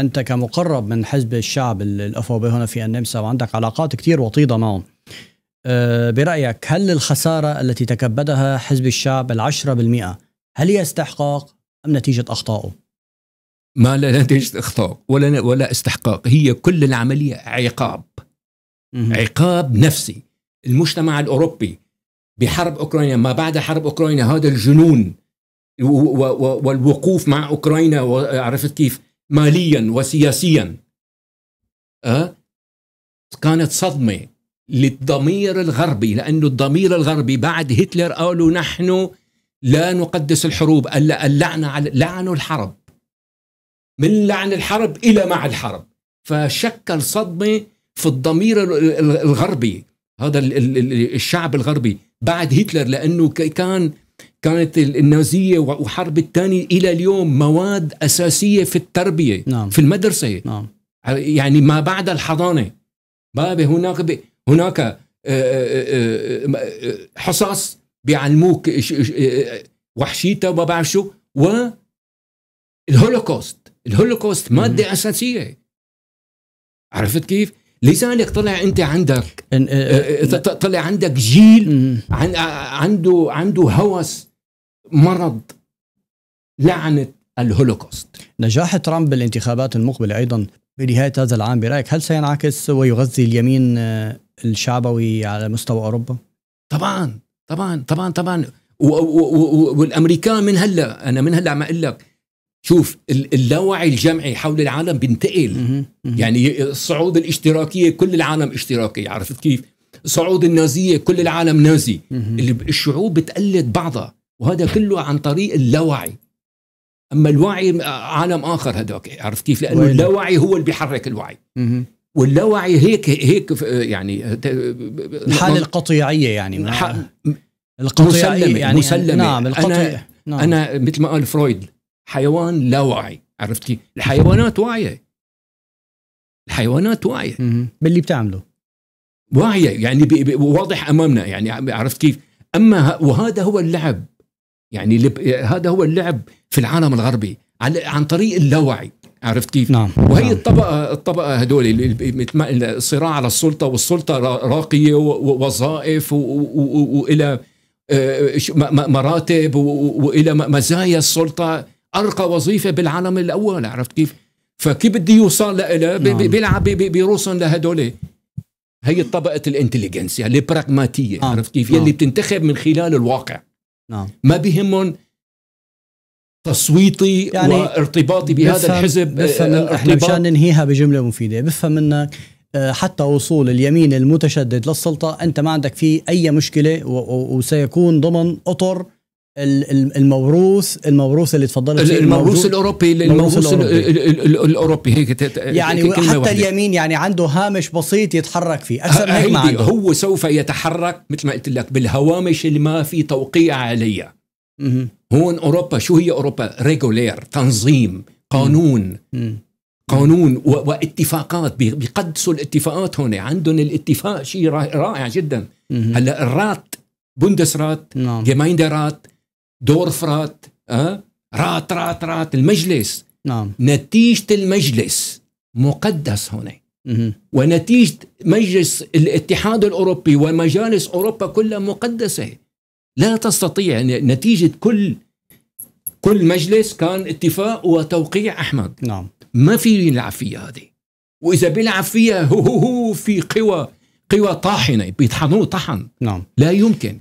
انت كمقرب من حزب الشعب الافوبي هنا في النمسا وعندك علاقات كثير وطيده معهم آه، برايك هل الخساره التي تكبدها حزب الشعب العشرة بالمئة هل هي استحقاق ام نتيجه اخطائه؟ ما لا نتيجه اخطاء ولا ولا استحقاق هي كل العمليه عقاب عقاب نفسي المجتمع الاوروبي بحرب اوكرانيا ما بعد حرب اوكرانيا هذا الجنون والوقوف مع اوكرانيا وعرفت كيف ماليا وسياسيا أه؟ كانت صدمة للضمير الغربي لأنه الضمير الغربي بعد هتلر قالوا نحن لا نقدس الحروب ألا اللعنة على لعنوا الحرب من لعن الحرب إلى مع الحرب فشكل صدمة في الضمير الغربي هذا الشعب الغربي بعد هتلر لأنه كان كانت النازية وحرب الثانية إلى اليوم مواد أساسية في التربية نعم. في المدرسة نعم. يعني ما بعد الحضانة باب هناك ب... هناك آه، آه، آه، حصص بيعلموك وحشيته وما بعرف شو والهولوكوست الهولوكوست مادة أساسية عرفت كيف؟ لذلك طلع انت عندك طلع عندك جيل عن عنده عنده هوس مرض لعنه الهولوكوست نجاح ترامب بالانتخابات المقبله ايضا بنهايه هذا العام برايك هل سينعكس ويغذي اليمين آه، الشعبوي على مستوى اوروبا؟ طبعا طبعا طبعا طبعا والامريكان من هلا انا من هلا عم اقول لك شوف اللاوعي الجمعي حول العالم بينتقل يعني الصعود الاشتراكيه كل العالم اشتراكي عرفت كيف؟ صعود النازيه كل العالم نازي الشعوب بتقلد بعضها وهذا كله عن طريق اللاوعي اما الوعي عالم اخر هذاك عرفت كيف لانه اللاوعي هو اللي بيحرك الوعي واللاوعي هيك هيك يعني الحاله القطيعيه يعني القطيعيه مسلمة يعني, يعني مسلمة نعم القطيع أنا, نعم. انا مثل ما قال فرويد حيوان لا وعي عرفت كيف الحيوانات واعيه الحيوانات واعيه باللي بتعمله واعيه يعني واضح امامنا يعني عرفت كيف اما وهذا هو اللعب يعني لب... هذا هو اللعب في العالم الغربي عن طريق اللاوعي عرفت كيف؟ نعم وهي نعم. الطبقه الطبقه هدول الصراع على السلطه والسلطه راقيه ووظائف والى مراتب والى مزايا السلطه ارقى وظيفه بالعالم الاول عرفت كيف؟ فكيف بده يوصل لها نعم. بيلعب بيروسن لهدول هي الطبقه الانتليجنسيا يعني البراغماتيه نعم. عرفت كيف؟ يلي نعم. بتنتخب من خلال الواقع نعم. ما بهمهم تصويتي يعني وارتباطي بهذا الحزب بفهم آه، احنا مشان ننهيها بجمله مفيده بفهم منك آه، حتى وصول اليمين المتشدد للسلطه انت ما عندك فيه اي مشكله وسيكون ضمن اطر الموروث الموروث اللي تفضلت الموروث الاوروبي الموروث الاوروبي هيك يعني حتى واحدة. اليمين يعني عنده هامش بسيط يتحرك فيه اكثر من هيك ما عنده. هو سوف يتحرك مثل ما قلت لك بالهوامش اللي ما في توقيع عليها هون اوروبا شو هي اوروبا ريجولير تنظيم قانون قانون واتفاقات بيقدسوا الاتفاقات هون عندهم الاتفاق شيء رائع جدا هلا الرات بوندسرات نعم. جمايندرات دور فرات أه؟ رات رات رات المجلس نعم نتيجة المجلس مقدس هنا ونتيجة مجلس الاتحاد الأوروبي ومجالس أوروبا كلها مقدسة لا تستطيع نتيجة كل كل مجلس كان اتفاق وتوقيع أحمد نعم ما في يلعب فيها هذه وإذا بيلعب فيها هو, هو, هو في قوى قوى طاحنة بيطحنوه طحن نعم لا يمكن